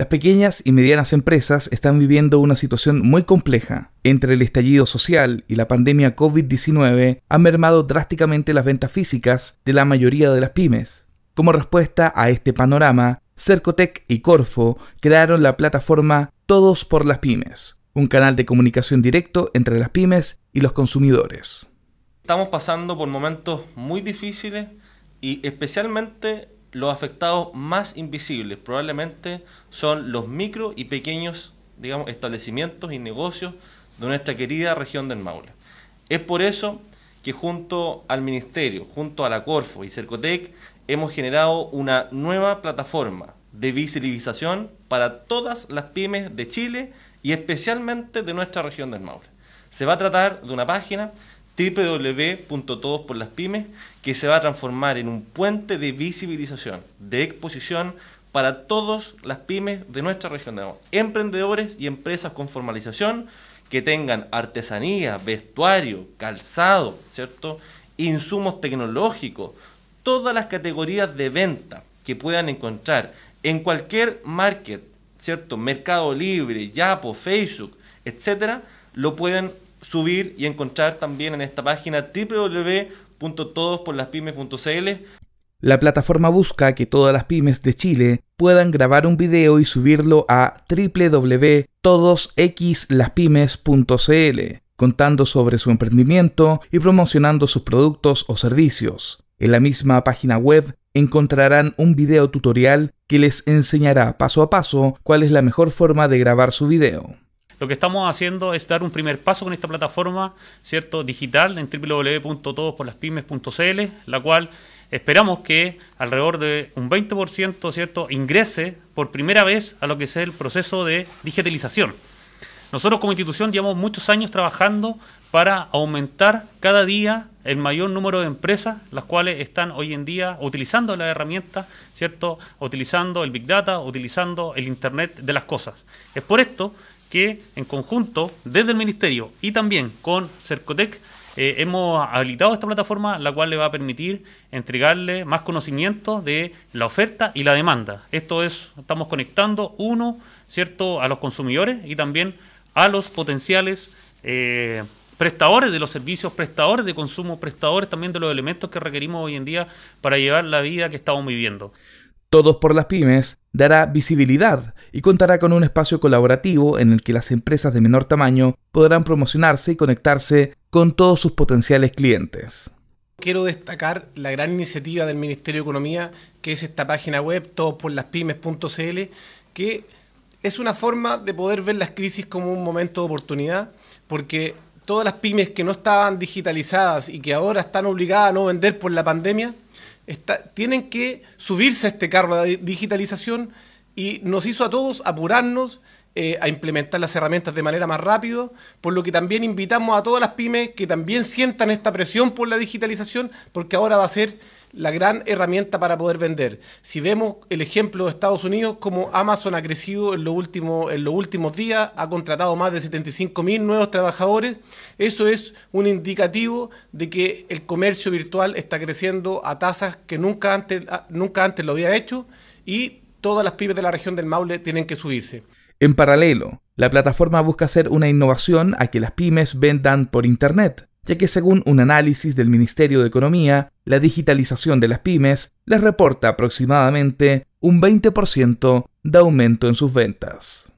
Las pequeñas y medianas empresas están viviendo una situación muy compleja. Entre el estallido social y la pandemia COVID-19 han mermado drásticamente las ventas físicas de la mayoría de las pymes. Como respuesta a este panorama, Cercotec y Corfo crearon la plataforma Todos por las Pymes, un canal de comunicación directo entre las pymes y los consumidores. Estamos pasando por momentos muy difíciles y especialmente los afectados más invisibles probablemente son los micro y pequeños digamos, establecimientos y negocios de nuestra querida región del Maule. Es por eso que junto al Ministerio, junto a la Corfo y Cercotec, hemos generado una nueva plataforma de visibilización para todas las pymes de Chile y especialmente de nuestra región del Maule. Se va a tratar de una página www.todosporlaspymes, que se va a transformar en un puente de visibilización, de exposición para todas las pymes de nuestra región, emprendedores y empresas con formalización que tengan artesanía, vestuario, calzado, ¿cierto? insumos tecnológicos, todas las categorías de venta que puedan encontrar en cualquier market, ¿cierto? Mercado Libre, Yapo, Facebook, etcétera, lo pueden subir y encontrar también en esta página www.todosporlaspymes.cl. La plataforma busca que todas las pymes de Chile puedan grabar un video y subirlo a www.todosxlaspymes.cl, contando sobre su emprendimiento y promocionando sus productos o servicios. En la misma página web encontrarán un video tutorial que les enseñará paso a paso cuál es la mejor forma de grabar su video. Lo que estamos haciendo es dar un primer paso con esta plataforma cierto digital en www.todosporlaspymes.cl, la cual esperamos que alrededor de un 20% cierto ingrese por primera vez a lo que es el proceso de digitalización. Nosotros como institución llevamos muchos años trabajando para aumentar cada día el mayor número de empresas las cuales están hoy en día utilizando la herramienta, ¿cierto? Utilizando el Big Data, utilizando el Internet de las cosas. Es por esto que en conjunto desde el Ministerio y también con Cercotec eh, hemos habilitado esta plataforma, la cual le va a permitir entregarle más conocimiento de la oferta y la demanda. Esto es, estamos conectando uno, ¿cierto?, a los consumidores y también a los potenciales eh, prestadores de los servicios, prestadores de consumo, prestadores también de los elementos que requerimos hoy en día para llevar la vida que estamos viviendo. Todos por las Pymes dará visibilidad y contará con un espacio colaborativo en el que las empresas de menor tamaño podrán promocionarse y conectarse con todos sus potenciales clientes. Quiero destacar la gran iniciativa del Ministerio de Economía, que es esta página web, todosporlaspymes.cl, que es una forma de poder ver las crisis como un momento de oportunidad, porque todas las pymes que no estaban digitalizadas y que ahora están obligadas a no vender por la pandemia, tienen que subirse a este carro de digitalización y nos hizo a todos apurarnos eh, a implementar las herramientas de manera más rápido, por lo que también invitamos a todas las pymes que también sientan esta presión por la digitalización, porque ahora va a ser la gran herramienta para poder vender. Si vemos el ejemplo de Estados Unidos, como Amazon ha crecido en, los últimos días, ha contratado más de 75 mil nuevos trabajadores, eso es un indicativo de que el comercio virtual está creciendo a tasas que nunca antes, nunca antes lo había hecho y todas las pymes de la región del Maule tienen que subirse. En paralelo, la plataforma busca hacer una innovación a que las pymes vendan por Internet ya que según un análisis del Ministerio de Economía, la digitalización de las pymes les reporta aproximadamente un 20% de aumento en sus ventas.